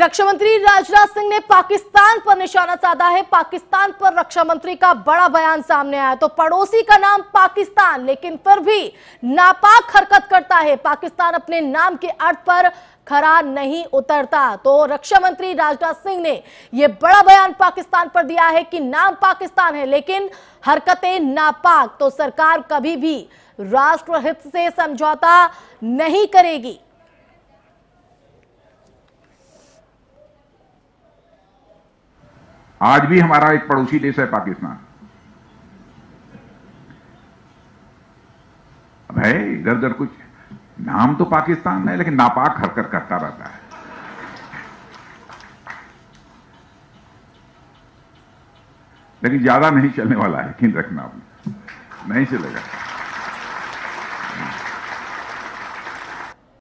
रक्षा मंत्री राजनाथ सिंह ने पाकिस्तान पर निशाना साधा है पाकिस्तान पर रक्षा मंत्री का बड़ा बयान सामने आया तो पड़ोसी का नाम पाकिस्तान लेकिन फिर भी नापाक हरकत करता है पाकिस्तान अपने नाम के अर्थ पर खरा नहीं उतरता तो रक्षा मंत्री राजनाथ सिंह ने यह बड़ा बयान पाकिस्तान पर दिया है कि नाम पाकिस्तान है लेकिन हरकतें नापाक तो सरकार कभी भी राष्ट्रहित से समझौता नहीं करेगी आज भी हमारा एक पड़ोसी देश है पाकिस्तान अब है इधर उधर कुछ नाम तो पाकिस्तान है लेकिन नापाक हरकत करता रहता है लेकिन ज्यादा नहीं चलने वाला है किन रखना अपने नहीं चलेगा